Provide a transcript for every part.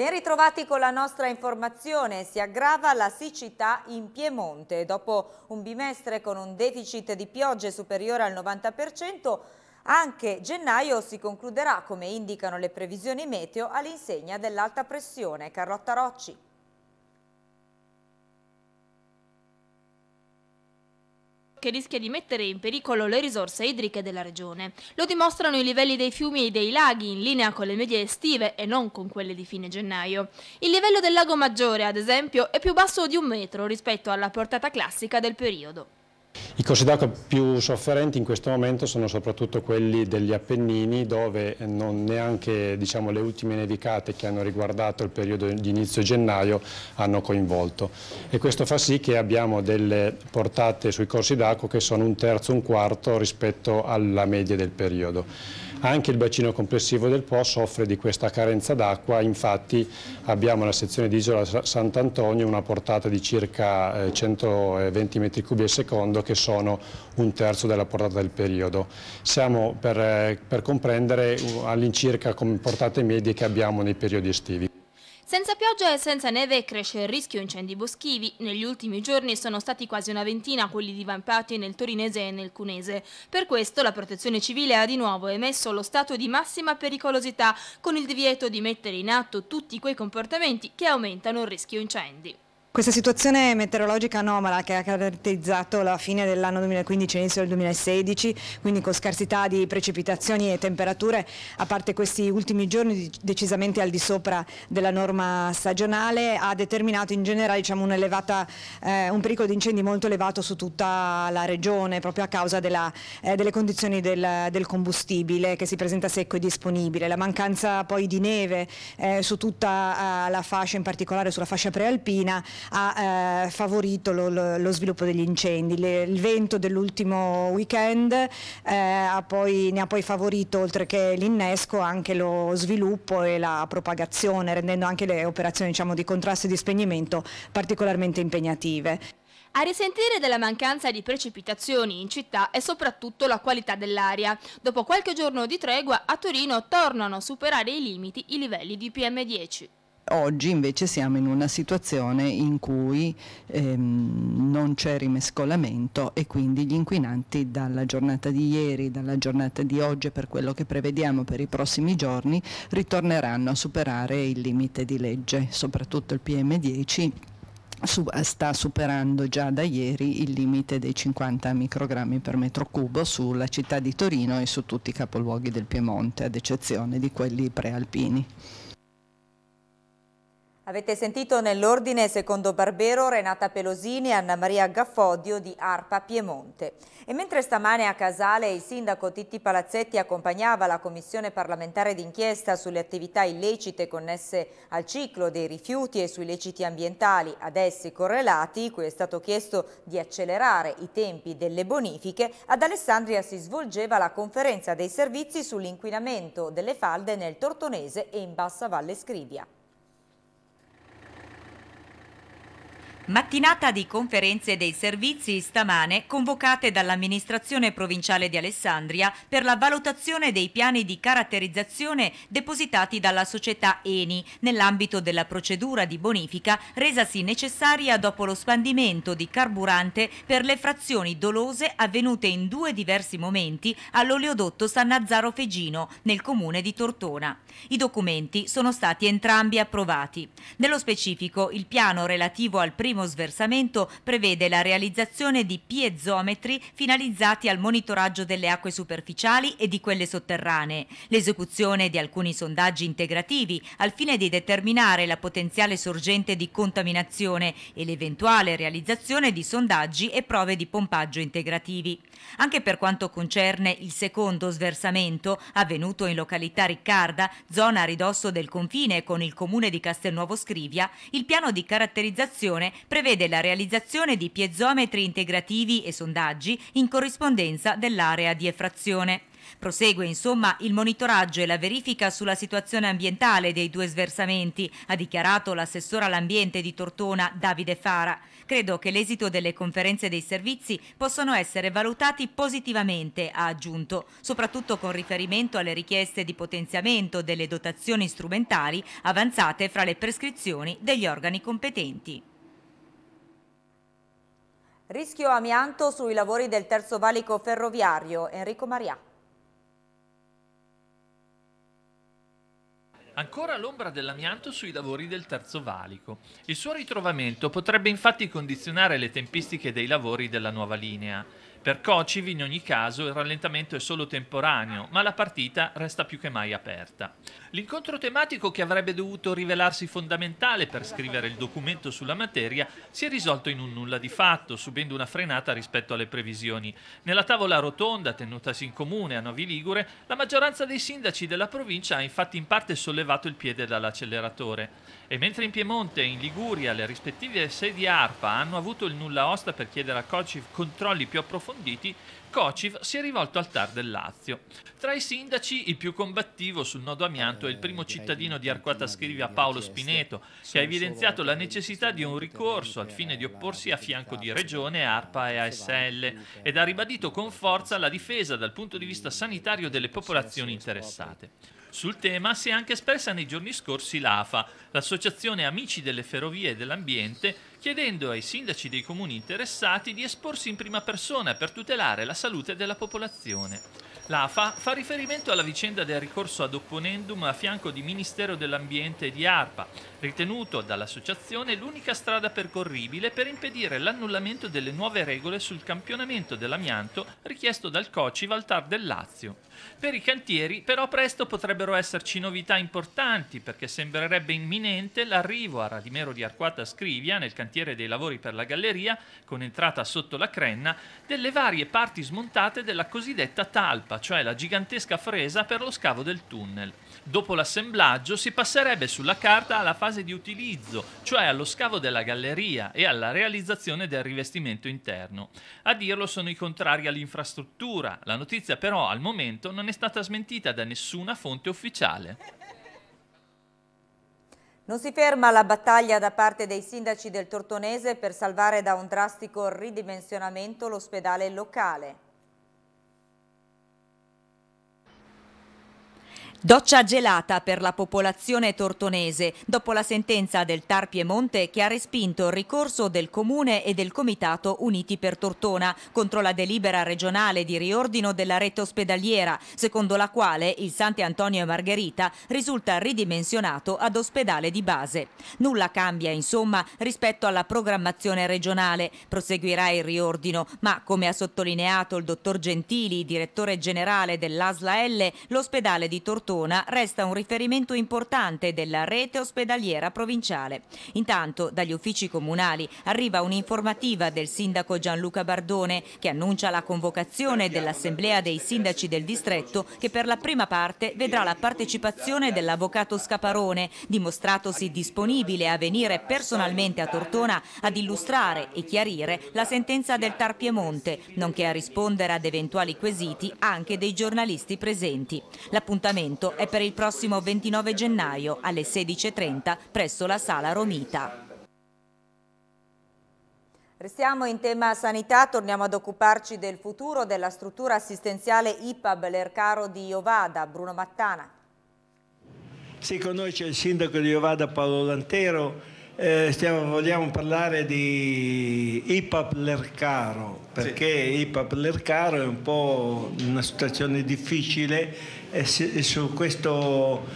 Ben ritrovati con la nostra informazione, si aggrava la siccità in Piemonte. Dopo un bimestre con un deficit di piogge superiore al 90%, anche gennaio si concluderà, come indicano le previsioni meteo, all'insegna dell'alta pressione. Carlotta Rocci. che rischia di mettere in pericolo le risorse idriche della regione. Lo dimostrano i livelli dei fiumi e dei laghi in linea con le medie estive e non con quelle di fine gennaio. Il livello del lago Maggiore, ad esempio, è più basso di un metro rispetto alla portata classica del periodo. I corsi d'acqua più sofferenti in questo momento sono soprattutto quelli degli Appennini dove non neanche diciamo, le ultime nevicate che hanno riguardato il periodo di inizio gennaio hanno coinvolto e questo fa sì che abbiamo delle portate sui corsi d'acqua che sono un terzo, un quarto rispetto alla media del periodo. Anche il bacino complessivo del Po soffre di questa carenza d'acqua, infatti abbiamo nella sezione di Isola Sant'Antonio una portata di circa 120 eh, metri cubi al secondo che sono un terzo della portata del periodo. Siamo per, eh, per comprendere all'incirca come portate medie che abbiamo nei periodi estivi. Senza pioggia e senza neve cresce il rischio incendi boschivi. Negli ultimi giorni sono stati quasi una ventina quelli divampati nel torinese e nel cunese. Per questo la protezione civile ha di nuovo emesso lo stato di massima pericolosità con il divieto di mettere in atto tutti quei comportamenti che aumentano il rischio incendi. Questa situazione meteorologica anomala che ha caratterizzato la fine dell'anno 2015 e l'inizio del 2016, quindi con scarsità di precipitazioni e temperature, a parte questi ultimi giorni decisamente al di sopra della norma stagionale, ha determinato in generale diciamo, un, eh, un, pericolo di incendi molto elevato su tutta la regione, proprio a causa della, eh, delle condizioni del, del, combustibile che si presenta secco e disponibile. La mancanza poi di neve eh, su tutta eh, la fascia, in particolare sulla fascia prealpina, ha eh, favorito lo, lo, sviluppo degli incendi. Le, il vento dell'ultimo weekend eh, ha poi, ne ha poi favorito oltre che l'innesco anche lo sviluppo e la propagazione rendendo anche le operazioni diciamo, di contrasto e di spegnimento particolarmente impegnative. A risentire della mancanza di precipitazioni in città è soprattutto la qualità dell'aria. Dopo qualche giorno di tregua a Torino tornano a superare i limiti i livelli di PM10. Oggi invece siamo in una situazione in cui ehm, non c'è rimescolamento e quindi gli inquinanti dalla giornata di ieri, dalla giornata di oggi per quello che prevediamo per i prossimi giorni ritorneranno a superare il limite di legge, soprattutto il PM10 sta superando già da ieri il limite dei 50 microgrammi per metro cubo sulla città di Torino e su tutti i capoluoghi del Piemonte, ad eccezione di quelli prealpini. Avete sentito nell'ordine secondo Barbero Renata Pelosini e Anna Maria Gaffodio di Arpa Piemonte. E mentre stamane a Casale il sindaco Titti Palazzetti accompagnava la commissione parlamentare d'inchiesta sulle attività illecite connesse al ciclo dei rifiuti e sui leciti ambientali ad essi correlati, cui è stato chiesto di accelerare i tempi delle bonifiche, ad Alessandria si svolgeva la conferenza dei servizi sull'inquinamento delle falde nel Tortonese e in Bassa Valle Scrivia. Mattinata di conferenze dei servizi stamane convocate dall'amministrazione provinciale di Alessandria per la valutazione dei piani di caratterizzazione depositati dalla società Eni nell'ambito della procedura di bonifica resasi necessaria dopo lo spandimento di carburante per le frazioni dolose avvenute in due diversi momenti all'oleodotto San Nazzaro Fegino nel comune di Tortona. I documenti sono stati entrambi approvati. Nello specifico il piano relativo al primo primo sversamento prevede la realizzazione di piezometri finalizzati al monitoraggio delle acque superficiali e di quelle sotterranee, l'esecuzione di alcuni sondaggi integrativi al fine di determinare la potenziale sorgente di contaminazione e l'eventuale realizzazione di sondaggi e prove di pompaggio integrativi. Anche per quanto concerne il secondo sversamento, avvenuto in località Riccarda, zona a ridosso del confine con il comune di Castelnuovo Scrivia, il piano di caratterizzazione prevede la realizzazione di piezometri integrativi e sondaggi in corrispondenza dell'area di effrazione. Prosegue insomma il monitoraggio e la verifica sulla situazione ambientale dei due sversamenti, ha dichiarato l'assessore all'ambiente di Tortona Davide Fara. Credo che l'esito delle conferenze dei servizi possano essere valutati positivamente, ha aggiunto, soprattutto con riferimento alle richieste di potenziamento delle dotazioni strumentali avanzate fra le prescrizioni degli organi competenti. Rischio amianto sui lavori del terzo valico ferroviario. Enrico Marià. Ancora l'ombra dell'amianto sui lavori del terzo valico. Il suo ritrovamento potrebbe infatti condizionare le tempistiche dei lavori della nuova linea. Per Cocivi, in ogni caso il rallentamento è solo temporaneo, ma la partita resta più che mai aperta. L'incontro tematico che avrebbe dovuto rivelarsi fondamentale per scrivere il documento sulla materia si è risolto in un nulla di fatto, subendo una frenata rispetto alle previsioni. Nella tavola rotonda tenutasi in comune a Novi Ligure, la maggioranza dei sindaci della provincia ha infatti in parte sollevato il piede dall'acceleratore. E mentre in Piemonte e in Liguria le rispettive sedi ARPA hanno avuto il nulla osta per chiedere a Cociv controlli più approfonditi, Cociv si è rivolto al TAR del Lazio. Tra i sindaci, il più combattivo sul nodo amianto è il eh, primo cittadino di Arquata Scrivia, Paolo Spineto, che ha evidenziato la necessità di un ricorso al fine di opporsi a fianco di Regione, ARPA eh, e ASL ed ha ribadito con forza la difesa dal punto di vista sanitario delle popolazioni interessate. Sul tema si è anche espressa nei giorni scorsi l'AFA, l'associazione Amici delle Ferrovie e dell'Ambiente, chiedendo ai sindaci dei comuni interessati di esporsi in prima persona per tutelare la salute della popolazione. L'AFA fa riferimento alla vicenda del ricorso ad opponendum a fianco di Ministero dell'Ambiente e di ARPA, ritenuto dall'associazione l'unica strada percorribile per impedire l'annullamento delle nuove regole sul campionamento dell'amianto richiesto dal COCI Valtar del Lazio. Per i cantieri però presto potrebbero esserci novità importanti perché sembrerebbe imminente l'arrivo a Radimero di Arquata Scrivia nel cantiere dei lavori per la galleria, con entrata sotto la crenna, delle varie parti smontate della cosiddetta talpa, cioè la gigantesca fresa per lo scavo del tunnel. Dopo l'assemblaggio si passerebbe sulla carta alla fase fase di utilizzo, cioè allo scavo della galleria e alla realizzazione del rivestimento interno. A dirlo sono i contrari all'infrastruttura, la notizia però al momento non è stata smentita da nessuna fonte ufficiale. Non si ferma la battaglia da parte dei sindaci del Tortonese per salvare da un drastico ridimensionamento l'ospedale locale. Doccia gelata per la popolazione tortonese dopo la sentenza del Tar Piemonte che ha respinto il ricorso del Comune e del Comitato Uniti per Tortona contro la delibera regionale di riordino della rete ospedaliera, secondo la quale il Sante Antonio e Margherita risulta ridimensionato ad ospedale di base. Nulla cambia insomma rispetto alla programmazione regionale, proseguirà il riordino, ma come ha sottolineato il dottor Gentili, direttore generale dell'ASLA L, l'ospedale di Tortona Cortona resta un riferimento importante della rete ospedaliera provinciale. Intanto dagli uffici comunali arriva un'informativa del sindaco Gianluca Bardone che annuncia la convocazione dell'assemblea dei sindaci del distretto che per la prima parte vedrà la partecipazione dell'avvocato Scaparone, dimostratosi disponibile a venire personalmente a Tortona ad illustrare e chiarire la sentenza del Tar Piemonte, nonché a rispondere ad eventuali quesiti anche dei giornalisti presenti. L'appuntamento appuntamento è per il prossimo 29 gennaio alle 16.30 presso la Sala Romita. Restiamo in tema sanità, torniamo ad occuparci del futuro della struttura assistenziale IPAB Lercaro di Iovada, Bruno Mattana. Sì, con noi c'è il sindaco di Iovada Paolo Lantero eh, stiamo, vogliamo parlare di IPAP Lercaro, perché sì. IPAP Lercaro è un po' una situazione difficile e, su, questo,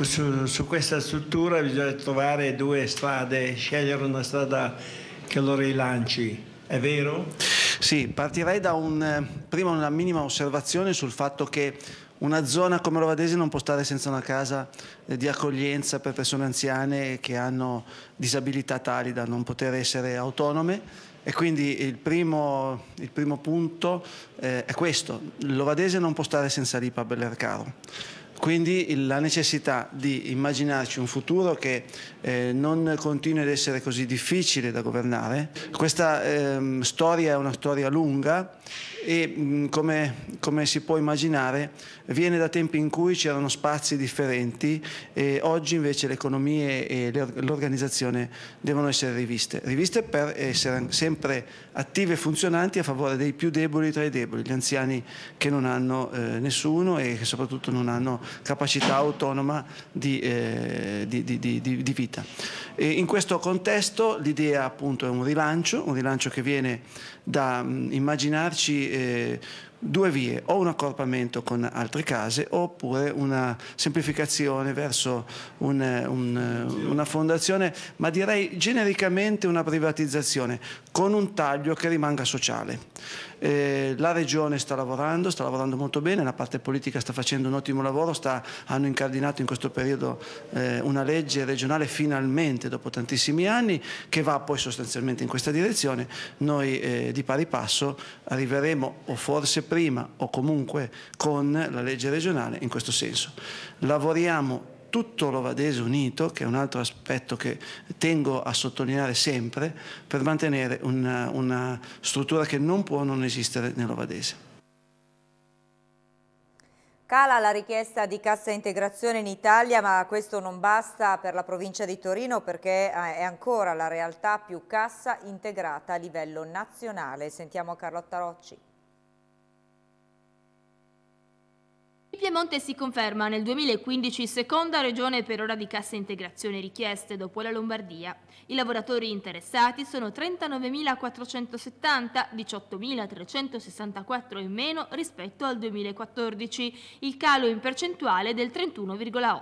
su, su questa struttura bisogna trovare due strade, scegliere una strada che lo rilanci, è vero? Sì, partirei da un, eh, prima una minima osservazione sul fatto che una zona come Rovadesi non può stare senza una casa eh, di accoglienza per persone anziane che hanno disabilità tali da non poter essere autonome e quindi il primo, il primo punto eh, è questo, Lovadese non può stare senza l'IPA Bellercaro. Quindi la necessità di immaginarci un futuro che eh, non continui ad essere così difficile da governare. Questa eh, storia è una storia lunga, e mm, come, come, si può immaginare viene da tempi in cui c'erano spazi differenti e oggi invece le economie e l'organizzazione devono essere riviste, riviste per essere sempre attive e funzionanti a favore dei più deboli tra i deboli, gli anziani che non hanno eh, nessuno e che soprattutto non hanno capacità autonoma di, eh, di, di, di vita. E in questo contesto l'idea appunto è un rilancio, un rilancio che viene da mm, immaginarci eh, due vie, o un accorpamento con altre case oppure una semplificazione verso un, un, una fondazione, ma direi genericamente una privatizzazione con un taglio che rimanga sociale. Eh, la Regione sta lavorando, sta lavorando molto bene, la parte politica sta facendo un ottimo lavoro, sta, hanno incardinato in questo periodo eh, una legge regionale finalmente dopo tantissimi anni che va poi sostanzialmente in questa direzione. Noi eh, di pari passo arriveremo o forse prima o comunque con la legge regionale in questo senso. Lavoriamo tutto l'Ovadese unito, che è un altro aspetto che tengo a sottolineare sempre, per mantenere una, una struttura che non può non esistere nell'Ovadese. Cala la richiesta di cassa integrazione in Italia, ma questo non basta per la provincia di Torino perché eh, è ancora la realtà più cassa integrata a livello nazionale. Sentiamo Carlotta Rocci. Piemonte si conferma nel 2015 seconda regione per ora di cassa integrazione richieste dopo la Lombardia. I lavoratori interessati sono 39.470, 18.364 in meno rispetto al 2014, il calo in percentuale del 31,8.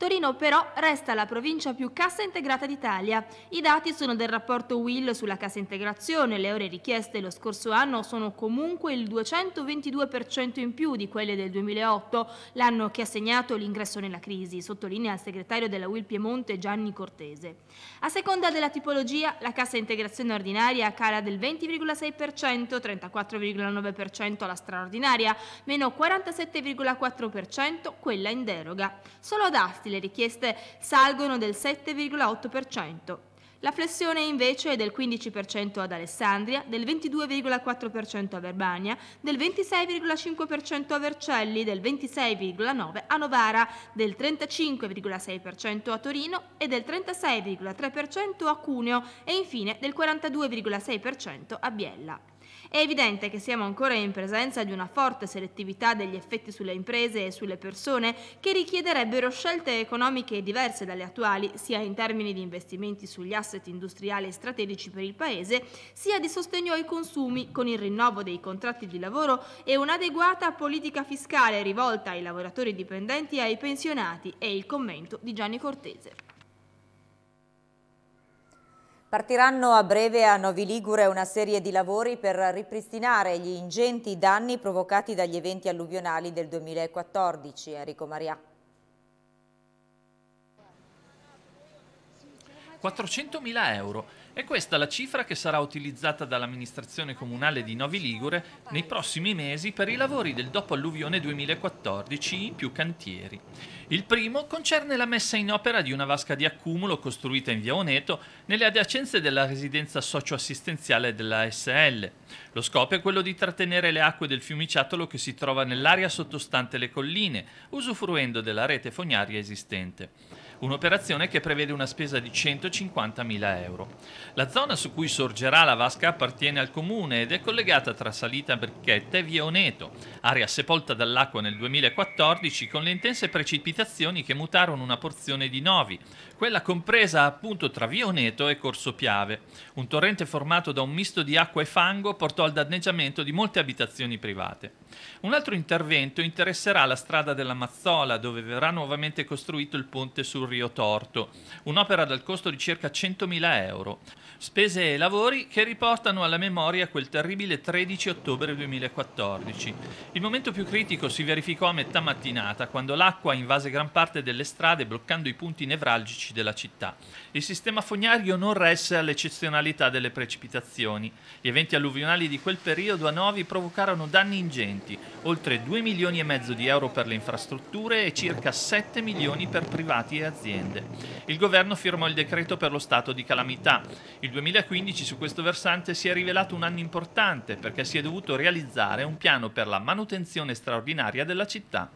Torino però resta la provincia più cassa integrata d'Italia. I dati sono del rapporto Will sulla cassa integrazione, le ore richieste lo scorso anno sono comunque il 222% in più di quelle del 2008, l'anno che ha segnato l'ingresso nella crisi, sottolinea il segretario della Will Piemonte Gianni Cortese. A seconda della tipologia, la cassa integrazione ordinaria cala del 20,6%, 34,9% la straordinaria, meno 47,4% quella in deroga. Solo ad Asti le richieste salgono del 7,8%. La flessione invece è del 15% ad Alessandria, del 22,4% a Verbania, del 26,5% a Vercelli, del 26,9% a Novara, del 35,6% a Torino e del 36,3% a Cuneo e infine del 42,6% a Biella. È evidente che siamo ancora in presenza di una forte selettività degli effetti sulle imprese e sulle persone che richiederebbero scelte economiche diverse dalle attuali, sia in termini di investimenti sugli asset industriali e strategici per il Paese, sia di sostegno ai consumi con il rinnovo dei contratti di lavoro e un'adeguata politica fiscale rivolta ai lavoratori dipendenti e ai pensionati, è il commento di Gianni Cortese. Partiranno a breve a Novi Ligure una serie di lavori per ripristinare gli ingenti danni provocati dagli eventi alluvionali del 2014. Enrico Mariacco. 400.000 euro. È questa la cifra che sarà utilizzata dall'amministrazione comunale di Novi Ligure nei prossimi mesi per i lavori del dopo alluvione 2014 in più cantieri. Il primo concerne la messa in opera di una vasca di accumulo costruita in via Oneto nelle adiacenze della residenza socioassistenziale della SL. Lo scopo è quello di trattenere le acque del fiumiciatolo che si trova nell'area sottostante le colline, usufruendo della rete fognaria esistente un'operazione che prevede una spesa di 150.000 euro. La zona su cui sorgerà la vasca appartiene al comune ed è collegata tra Salita Berchetta e Via Oneto, area sepolta dall'acqua nel 2014 con le intense precipitazioni che mutarono una porzione di Novi, quella compresa appunto tra Via Oneto e Corso Piave. Un torrente formato da un misto di acqua e fango portò al danneggiamento di molte abitazioni private. Un altro intervento interesserà la strada della Mazzola, dove verrà nuovamente costruito il ponte sul Rio Torto, un'opera dal costo di circa 100.000 euro. Spese e lavori che riportano alla memoria quel terribile 13 ottobre 2014. Il momento più critico si verificò a metà mattinata, quando l'acqua invase gran parte delle strade bloccando i punti nevralgici della città. Il sistema fognario non resse all'eccezionalità delle precipitazioni. Gli eventi alluvionali di quel periodo a Novi provocarono danni ingenti, oltre 2 milioni e mezzo di euro per le infrastrutture e circa 7 milioni per privati e aziende aziende. Il governo firmò il decreto per lo stato di calamità. Il 2015 su questo versante si è rivelato un anno importante perché si è dovuto realizzare un piano per la manutenzione straordinaria della città.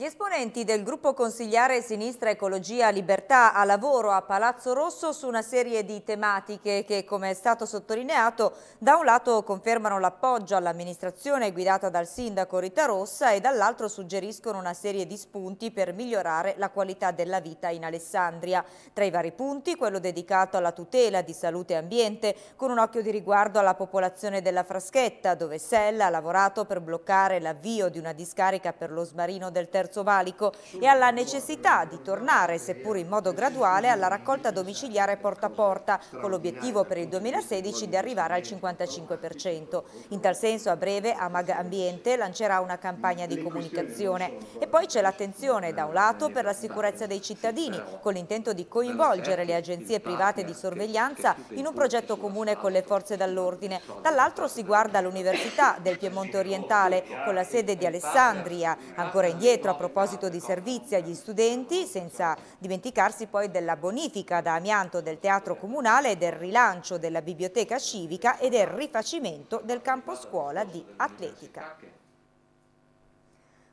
Gli esponenti del gruppo consigliare Sinistra Ecologia Libertà a lavoro a Palazzo Rosso su una serie di tematiche che, come è stato sottolineato, da un lato confermano l'appoggio all'amministrazione guidata dal sindaco Rita Rossa e dall'altro suggeriscono una serie di spunti per migliorare la qualità della vita in Alessandria. Tra i vari punti, quello dedicato alla tutela di salute e ambiente, con un occhio di riguardo alla popolazione della Fraschetta, dove Sella ha lavorato per bloccare l'avvio di una discarica per lo smarino del terzo Terzo Valico e alla necessità di tornare, seppur in modo graduale, alla raccolta domiciliare porta a porta, con l'obiettivo per il 2016 di arrivare al 55%. In tal senso a breve Amag Ambiente lancerà una campagna di comunicazione. E poi c'è l'attenzione da un lato per la sicurezza dei cittadini, con l'intento di coinvolgere le agenzie private di sorveglianza in un progetto comune con le forze dall'ordine. Dall'altro si guarda all'Università del Piemonte Orientale, con la sede di Alessandria, ancora indietro a proposito di servizi agli studenti, senza dimenticarsi poi della bonifica da amianto del teatro comunale del rilancio della biblioteca civica e del rifacimento del campo scuola di atletica.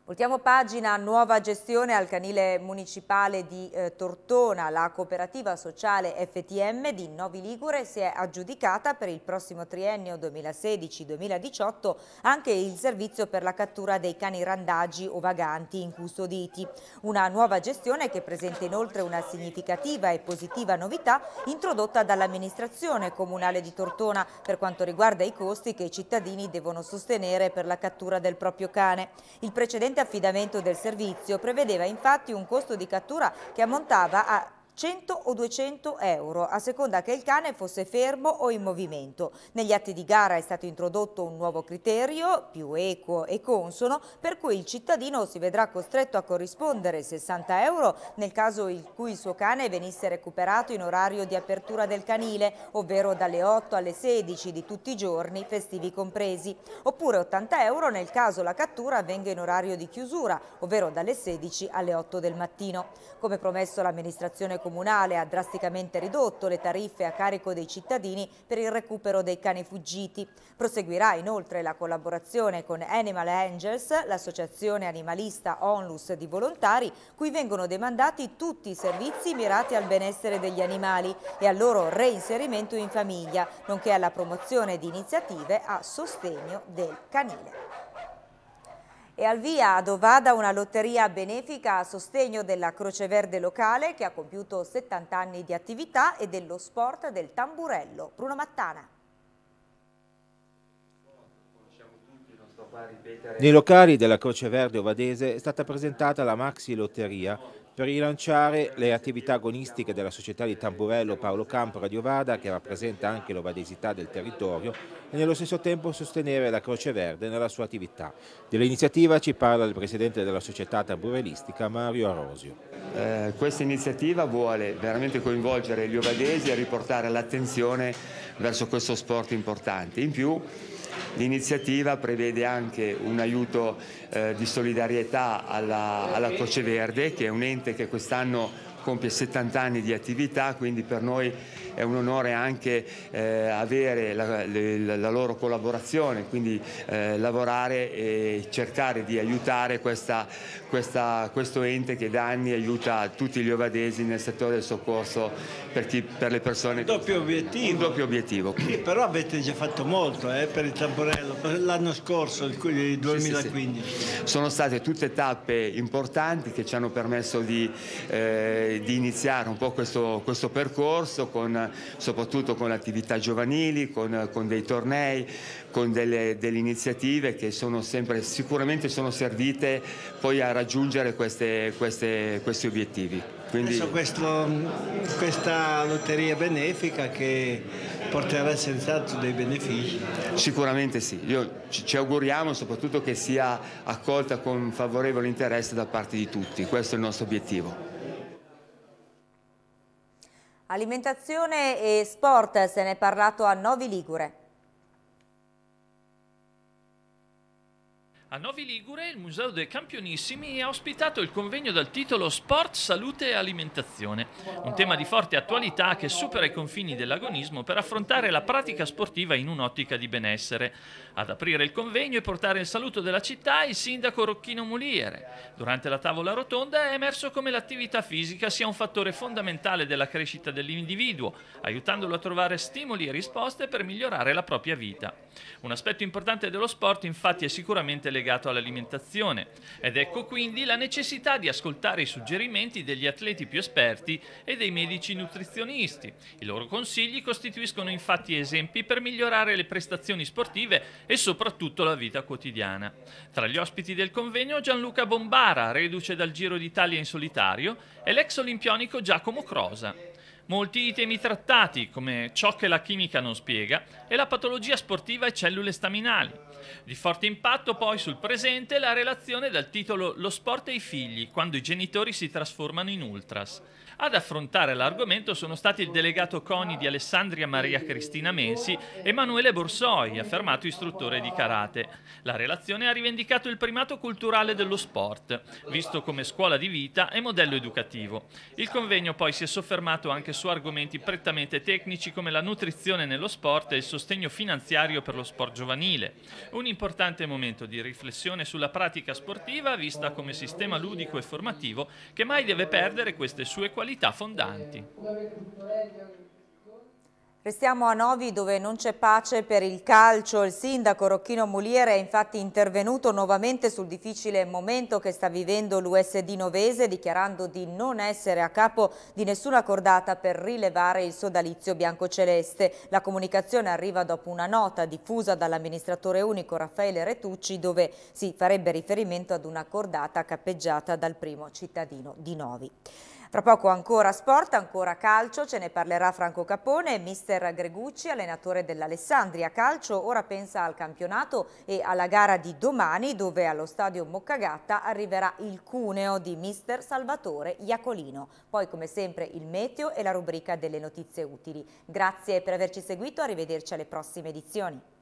Voltiamo pagina, nuova gestione al canile municipale di eh, Tortona. La cooperativa sociale FTM di Novi Ligure si è aggiudicata per il prossimo triennio 2016-2018 anche il servizio per la cattura dei cani randaggi o vaganti incustoditi. Una nuova gestione che presenta inoltre una significativa e positiva novità introdotta dall'amministrazione comunale di Tortona per quanto riguarda i costi che i cittadini devono sostenere per la cattura del proprio cane. Il precedente recente affidamento del servizio prevedeva infatti un costo di cattura che ammontava a 100 o 200 euro, a seconda che il cane fosse fermo o in movimento. Negli atti di gara è stato introdotto un nuovo criterio, più equo e consono, per cui il cittadino si vedrà costretto a corrispondere 60 euro nel caso in cui il suo cane venisse recuperato in orario di apertura del canile, ovvero dalle 8 alle 16 di tutti i giorni, festivi compresi, oppure 80 euro nel caso la cattura avvenga in orario di chiusura, ovvero dalle 16 alle 8 del mattino. Come promesso l'amministrazione comunale ha drasticamente ridotto le tariffe a carico dei cittadini per il recupero dei cani fuggiti. Proseguirà inoltre la collaborazione con Animal Angels, l'associazione animalista Onlus di volontari, cui vengono demandati tutti i servizi mirati al benessere degli animali e al loro reinserimento in famiglia, nonché alla promozione di iniziative a sostegno del canile. E al via ad Ovada una lotteria benefica a sostegno della Croce Verde locale che ha compiuto 70 anni di attività e dello sport del tamburello. Bruno Mattana. Nei locali della Croce Verde Ovadese è stata presentata la Maxi Lotteria per rilanciare le attività agonistiche della società di Tamburello Paolo Campo Radio Vada che rappresenta anche l'ovadesità del territorio e nello stesso tempo sostenere la Croce Verde nella sua attività. Dell'iniziativa ci parla il presidente della società tamburellistica Mario Arosio. Eh, questa iniziativa vuole veramente coinvolgere gli ovadesi e riportare l'attenzione verso questo sport importante. In più L'iniziativa prevede anche un aiuto eh, di solidarietà alla, alla Croce Verde, che è un ente che quest'anno compie 70 anni di attività, quindi per noi è un onore anche eh, avere la, la, la, loro collaborazione, quindi eh, lavorare e cercare di aiutare questa, questa, questo ente che da anni aiuta tutti gli ovadesi nel settore del soccorso per, chi, per le persone... Un doppio obiettivo. Un doppio obiettivo. Sì, però avete già fatto molto eh, per il tamburello, l'anno scorso, il 2015. Sì, sì, Sono state tutte tappe importanti che ci hanno permesso di, eh, di iniziare un po' questo, questo percorso, con, soprattutto con attività giovanili, con, con dei tornei, con delle, delle, iniziative che sono sempre, sicuramente sono servite poi a raggiungere queste, queste, questi obiettivi. Quindi... Questo, questa lotteria benefica che porterà senz'altro dei benefici. Sicuramente sì, Io ci auguriamo soprattutto che sia accolta con favorevole interesse da parte di tutti, questo è il nostro obiettivo. Alimentazione e sport, se ne è parlato a Novi Ligure. A Novi Ligure il Museo dei Campionissimi ha ospitato il convegno dal titolo Sport, Salute e Alimentazione, un tema di forte attualità che supera i confini dell'agonismo per affrontare la pratica sportiva in un'ottica di benessere. Ad aprire il convegno e portare il saluto della città il sindaco Rocchino Muliere. Durante la tavola rotonda è emerso come l'attività fisica sia un fattore fondamentale della crescita dell'individuo, aiutandolo a trovare stimoli e risposte per migliorare la propria vita. Un aspetto importante dello sport infatti è sicuramente legato all'alimentazione ed ecco quindi la necessità di ascoltare i suggerimenti degli atleti più esperti e dei medici nutrizionisti. I loro consigli costituiscono infatti esempi per migliorare le prestazioni sportive e soprattutto la vita quotidiana. Tra gli ospiti del convegno Gianluca Bombara, reduce dal Giro d'Italia in solitario, e l'ex olimpionico Giacomo Crosa. Molti i temi trattati, come ciò che la chimica non spiega e la patologia sportiva e cellule staminali. Di forte impatto poi sul presente la relazione dal titolo Lo sport e i figli, quando i genitori si trasformano in ultras. Ad affrontare l'argomento sono stati il delegato CONI di Alessandria Maria Cristina Mensi e Emanuele Borsoi, affermato istruttore di karate. La relazione ha rivendicato il primato culturale dello sport, visto come scuola di vita e modello educativo. Il convegno poi si è soffermato anche su argomenti prettamente tecnici come la nutrizione nello sport e il sostegno finanziario per lo sport giovanile. Un importante momento di riflessione sulla pratica sportiva vista come sistema ludico e formativo che mai deve perdere queste sue qualità qualità fondanti. Restiamo a Novi dove non c'è pace per il calcio. Il sindaco Rocchino Muliere è infatti intervenuto nuovamente sul difficile momento che sta vivendo l'USD novese dichiarando di non essere a capo di nessuna cordata per rilevare il sodalizio biancoceleste. La comunicazione arriva dopo una nota diffusa dall'amministratore unico Raffaele Retucci dove si farebbe riferimento ad una cordata cappeggiata dal primo cittadino di Novi. Tra poco ancora sport, ancora calcio, ce ne parlerà Franco Capone, mister Gregucci, allenatore dell'Alessandria Calcio, ora pensa al campionato e alla gara di domani dove allo stadio Moccagatta arriverà il cuneo di mister Salvatore Iacolino. Poi come sempre il meteo e la rubrica delle notizie utili. Grazie per averci seguito, arrivederci alle prossime edizioni.